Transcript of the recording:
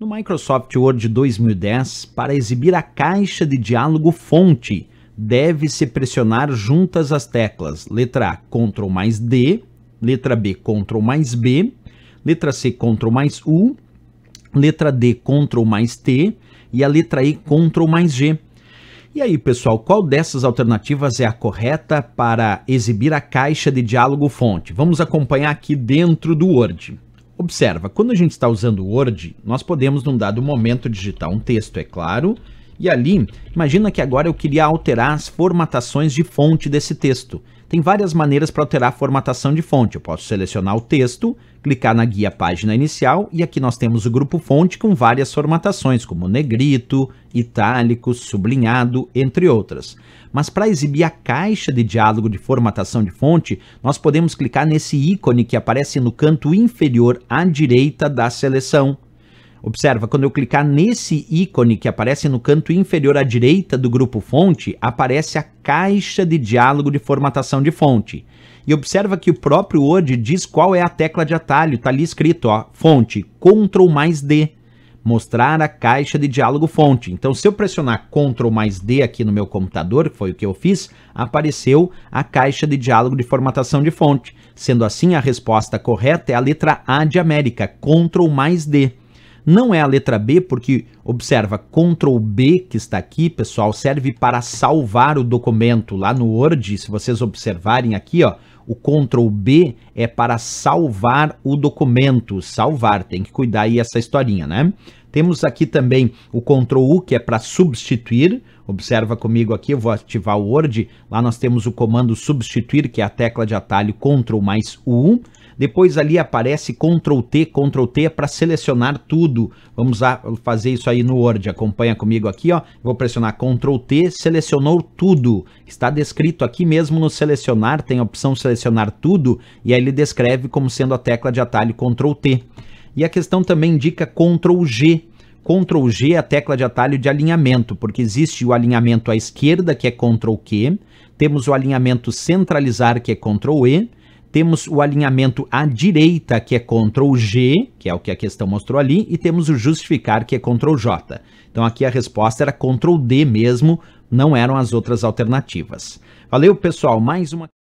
no Microsoft Word 2010, para exibir a caixa de diálogo fonte, deve-se pressionar juntas as teclas letra A Ctrl mais D, letra B Ctrl mais B, letra C Ctrl mais U, letra D Ctrl mais T e a letra E Ctrl mais G. E aí, pessoal, qual dessas alternativas é a correta para exibir a caixa de diálogo fonte? Vamos acompanhar aqui dentro do Word. Observa, quando a gente está usando o Word, nós podemos num dado momento digitar um texto, é claro, e ali, imagina que agora eu queria alterar as formatações de fonte desse texto. Tem várias maneiras para alterar a formatação de fonte. Eu posso selecionar o texto, clicar na guia página inicial e aqui nós temos o grupo fonte com várias formatações, como negrito, itálico, sublinhado, entre outras. Mas para exibir a caixa de diálogo de formatação de fonte, nós podemos clicar nesse ícone que aparece no canto inferior à direita da seleção. Observa, quando eu clicar nesse ícone que aparece no canto inferior à direita do grupo fonte, aparece a caixa de diálogo de formatação de fonte. E observa que o próprio Word diz qual é a tecla de atalho, está ali escrito, ó, fonte, Ctrl mais D, mostrar a caixa de diálogo fonte. Então, se eu pressionar Ctrl mais D aqui no meu computador, que foi o que eu fiz, apareceu a caixa de diálogo de formatação de fonte. Sendo assim, a resposta correta é a letra A de América, Ctrl mais D. Não é a letra B, porque observa, Ctrl B que está aqui, pessoal, serve para salvar o documento. Lá no Word, se vocês observarem aqui, ó, o Ctrl B é para salvar o documento. Salvar, tem que cuidar aí essa historinha, né? Temos aqui também o Ctrl U, que é para substituir. Observa comigo aqui, eu vou ativar o Word. Lá nós temos o comando substituir, que é a tecla de atalho Ctrl mais U. Depois ali aparece Ctrl T, Ctrl T é para selecionar tudo. Vamos fazer isso aí no Word, acompanha comigo aqui, ó. Vou pressionar Ctrl T, selecionou tudo. Está descrito aqui mesmo no selecionar, tem a opção selecionar tudo, e aí ele descreve como sendo a tecla de atalho Ctrl T. E a questão também indica Ctrl G, Ctrl G é a tecla de atalho de alinhamento, porque existe o alinhamento à esquerda, que é Ctrl Q, temos o alinhamento centralizar, que é Ctrl E, temos o alinhamento à direita, que é Ctrl G, que é o que a questão mostrou ali, e temos o justificar, que é Ctrl J. Então aqui a resposta era Ctrl D mesmo, não eram as outras alternativas. Valeu, pessoal, mais uma